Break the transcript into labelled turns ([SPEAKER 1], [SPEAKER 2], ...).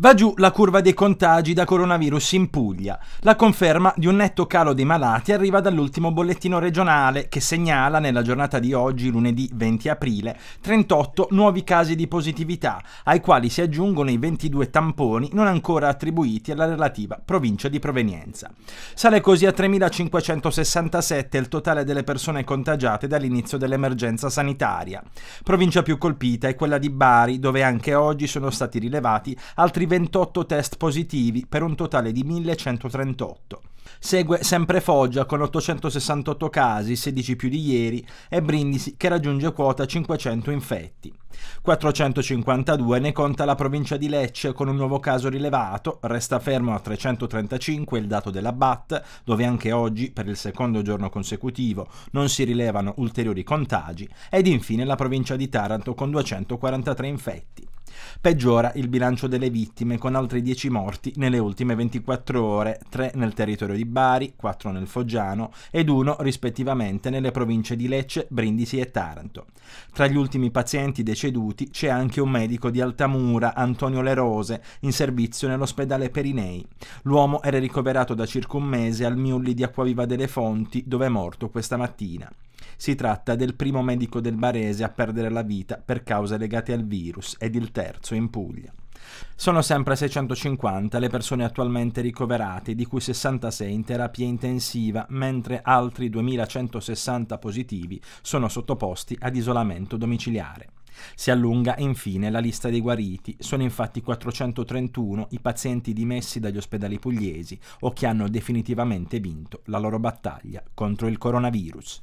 [SPEAKER 1] Va giù la curva dei contagi da coronavirus in Puglia. La conferma di un netto calo dei malati arriva dall'ultimo bollettino regionale che segnala nella giornata di oggi, lunedì 20 aprile, 38 nuovi casi di positività, ai quali si aggiungono i 22 tamponi non ancora attribuiti alla relativa provincia di provenienza. Sale così a 3.567 il totale delle persone contagiate dall'inizio dell'emergenza sanitaria. Provincia più colpita è quella di Bari, dove anche oggi sono stati rilevati altri 28 test positivi per un totale di 1138. Segue sempre Foggia con 868 casi, 16 più di ieri, e Brindisi che raggiunge quota 500 infetti. 452 ne conta la provincia di Lecce con un nuovo caso rilevato, resta fermo a 335 il dato della BAT, dove anche oggi, per il secondo giorno consecutivo, non si rilevano ulteriori contagi, ed infine la provincia di Taranto con 243 infetti. Peggiora il bilancio delle vittime con altri 10 morti nelle ultime 24 ore, 3 nel territorio di Bari, 4 nel Foggiano ed 1 rispettivamente nelle province di Lecce, Brindisi e Taranto. Tra gli ultimi pazienti deceduti c'è anche un medico di Altamura, Antonio Lerose, in servizio nell'ospedale Perinei. L'uomo era ricoverato da circa un mese al Miulli di Acquaviva delle Fonti, dove è morto questa mattina. Si tratta del primo medico del Barese a perdere la vita per cause legate al virus ed il terzo in Puglia. Sono sempre 650 le persone attualmente ricoverate, di cui 66 in terapia intensiva, mentre altri 2160 positivi sono sottoposti ad isolamento domiciliare. Si allunga infine la lista dei guariti, sono infatti 431 i pazienti dimessi dagli ospedali pugliesi o che hanno definitivamente vinto la loro battaglia contro il coronavirus.